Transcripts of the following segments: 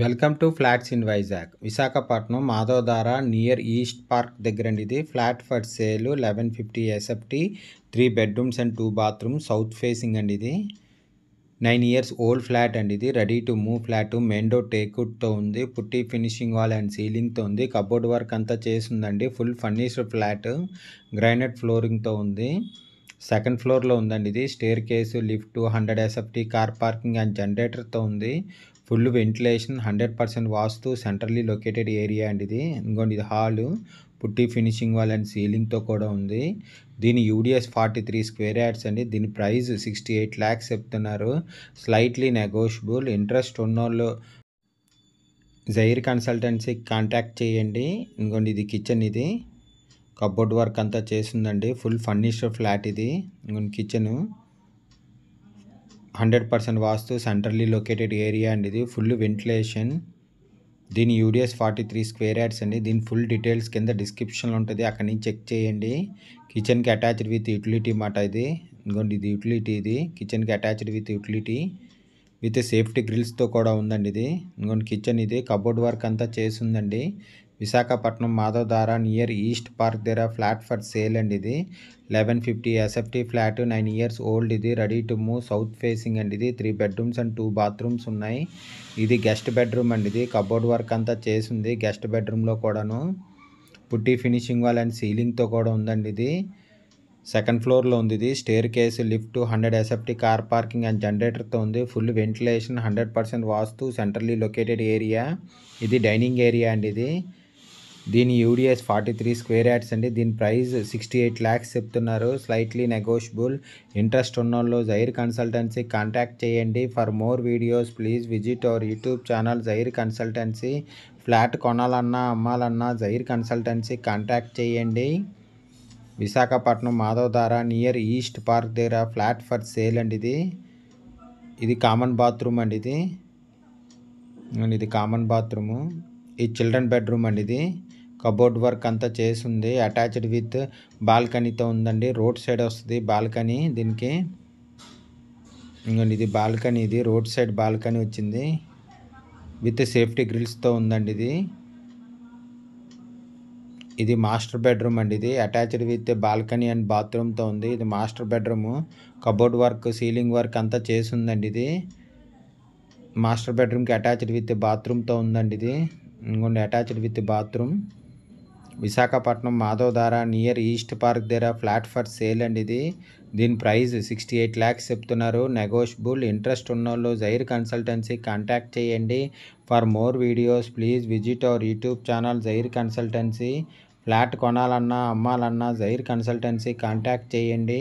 welcome to flats in Vizag Visakhapatnam Madhavadhara near east park దగ్గర అండి ఇది flat for sale eleven fifty SFT three bedrooms and two bathroom south facing అండి ఇది nine years old flat అండి ఇది ready to move flat main door టేక్వుడ్తో ఉంది putty finishing wall and సీలింగ్తో ఉంది కబోర్డ్ వర్క్ అంతా చేసిందండి ఫుల్ ఫర్నిష్డ్ ఫ్లాట్ గ్రానైట్ ఫ్లోరింగ్తో ఉంది సెకండ్ ఫ్లోర్లో ఉందండి ఇది staircase lift hundred SFT car parking and జనరేటర్తో ఉంది full ventilation hundred percent vastu centrally located area అండి ఇది ఇంకోండి ఇది హాలు పుట్టి ఫినిషింగ్ వాల్ అండ్ సీలింగ్తో కూడా ఉంది దీని UDS forty three square yards అండి దీని ప్రైస్ సిక్స్టీ ఎయిట్ ల్యాక్స్ చెప్తున్నారు స్లైట్లీ నెగోషియబుల్ ఇంట్రెస్ట్ ఉన్నోళ్ళు జైర్ కన్సల్టెన్సీ కాంటాక్ట్ చేయండి ఇంకోండి ఇది కిచెన్ ఇది కబోర్డ్ వర్క్ అంతా చేసిందండి ఫుల్ ఫర్నిష్డ్ ఫ్లాట్ ఇది ఇంకొన్ని kitchen hundred percent vastu centrally located area అండి ఇది ఫుల్ వెంటిలేషన్ దీని UDS forty three square yards అండి దీని ఫుల్ డీటెయిల్స్ కింద డిస్క్రిప్షన్లో ఉంటుంది అక్కడ నుంచి చెక్ చేయండి కిచెన్కి అటాచ్డ్ విత్ యూటిలిటీ మాట ఇది ఇంకోండి ఇది యూటిలిటీ ఇది కిచెన్కి attached with utility with safety గ్రిల్స్తో కూడా ఉందండి ఇది ఇంకోండి కిచెన్ ఇది కబోర్డ్ వర్క్ అంతా చేసి ఉందండి విశాఖపట్నం దారా నియర్ ఈస్ట్ పార్క్ దగ్గర ఫ్లాట్ ఫర్ సేల్ అండి ఇది eleven fifty SFT flat nine years old ఇది ready to move south facing అండి ఇది three bedrooms and two bathrooms ఉన్నాయి ఇది గెస్ట్ బెడ్రూమ్ అండి ఇది కబోర్డ్ వర్క్ అంతా చేసింది గెస్ట్ బెడ్రూమ్లో కూడాను పుట్టి ఫినిషింగ్ వాల్ అండ్ సీలింగ్తో కూడా ఉందండి ఇది సెకండ్ ఫ్లోర్లో ఉంది ఇది staircase lift hundred SFT car parking and జనరేటర్తో ఉంది full ventilation hundred percent vastu centrally located area ఇది డైనింగ్ ఏరియా అండి ఇది దీని UDS forty three square yards అండి దీని ప్రైస్ సిక్స్టీ ఎయిట్ ల్యాక్స్ చెప్తున్నారు స్లైట్లీ నెగోషియబుల్ ఇంట్రెస్ట్ ఉన్న వాళ్ళు జైర్ కన్సల్టెన్సీ కాంటాక్ట్ చేయండి for more videos please visit our YouTube channel Jair consultancy flat కొనాలన్నా అమ్మాలన్నా జైర్ కన్సల్టెన్సీ కాంటాక్ట్ చేయండి Visakhapatnam Madhavadhara near east park దగ్గర ఫ్లాట్ ఫర్ సేల్ అండి ఇది ఇది కామన్ బాత్రూమ్ అండి ఇది ఇది కామన్ బాత్రూము ఈ చిల్డ్రన్ బెడ్రూమ్ అండి ఇది కబోర్డ్ వర్క్ అంతా చేసి ఉంది అటాచ్డ్ విత్ బాల్కనీతో ఉందండి రోడ్ సైడ్ వస్తుంది బాల్కనీ దీనికి ఇంకోండి ఇది బాల్కనీ ఇది రోడ్ సైడ్ బాల్కనీ వచ్చింది విత్ సేఫ్టీ గ్రిల్స్తో ఉందండి ఇది ఇది మాస్టర్ బెడ్రూమ్ అండి ఇది అటాచ్డ్ విత్ బాల్కనీ అండ్ బాత్రూమ్తో ఉంది ఇది master bedroom cupboard work ceiling work అంతా చేసి ఉందండి ఇది మాస్టర్ బెడ్రూమ్కి అటాచ్డ్ విత్ బాత్రూమ్తో ఉందండి ఇది ఇంకోండి attached with bathroom Visakhapatnam Madhavadhara near east park దగ్గర ఫ్లాట్ ఫర్ సేల్ అండి ఇది దీని ప్రైస్ సిక్స్టీ ఎయిట్ ల్యాక్స్ చెప్తున్నారు నెగోషియబుల్ ఇంట్రెస్ట్ ఉన్నోళ్ళు జైర్ కన్సల్టెన్సీ కాంటాక్ట్ చేయండి for more videos please visit our YouTube channel Jair consultancy flat కొనాలన్నా అమ్మాలన్నా జైర్ కన్సల్టెన్సీ కాంటాక్ట్ చేయండి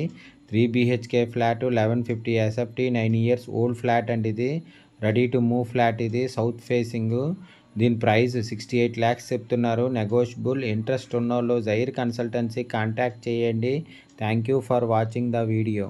three BHK flat eleven fifty SFT nine years old flat అండి ఇది రెడీ టు మూవ్ ఫ్లాట్ ఇది south facing దీని price sixty eight lakhs చెప్తున్నారు negotiable interest ఉన్నోళ్ళు Jair consultancy contact చేయండి thank you for watching the video